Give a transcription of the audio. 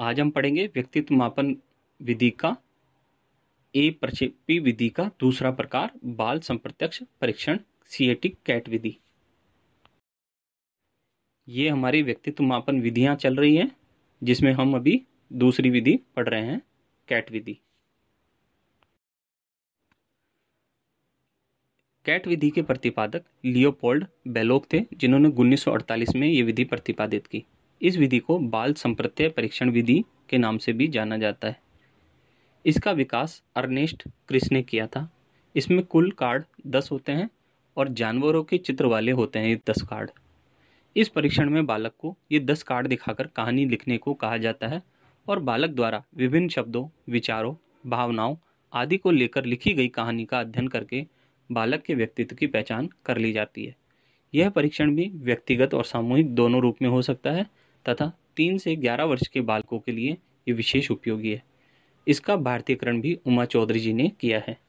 आज हम पढ़ेंगे व्यक्तित्व मापन विधि का ए प्रक्षेपी विधि का दूसरा प्रकार बाल संप्रत्यक्ष परीक्षण सीएटी कैट विधि ये हमारी व्यक्तित्व मापन विधियां चल रही हैं जिसमें हम अभी दूसरी विधि पढ़ रहे हैं कैट विधि कैट विधि के प्रतिपादक लियोपोल्ड बेलोक थे जिन्होंने 1948 में ये विधि प्रतिपादित की इस विधि को बाल संप्रत्यय परीक्षण विधि के नाम से भी जाना जाता है इसका विकास अर्नेस्ट क्रिस ने किया था इसमें कुल कार्ड दस होते हैं और जानवरों के चित्र वाले होते हैं ये दस कार्ड इस परीक्षण में बालक को ये दस कार्ड दिखाकर कहानी लिखने को कहा जाता है और बालक द्वारा विभिन्न शब्दों विचारों भावनाओं आदि को लेकर लिखी गई कहानी का अध्ययन करके बालक के व्यक्तित्व की पहचान कर ली जाती है यह परीक्षण भी व्यक्तिगत और सामूहिक दोनों रूप में हो सकता है तथा तीन से ग्यारह वर्ष के बालकों के लिए ये विशेष उपयोगी है इसका भारतीयकरण भी उमा चौधरी जी ने किया है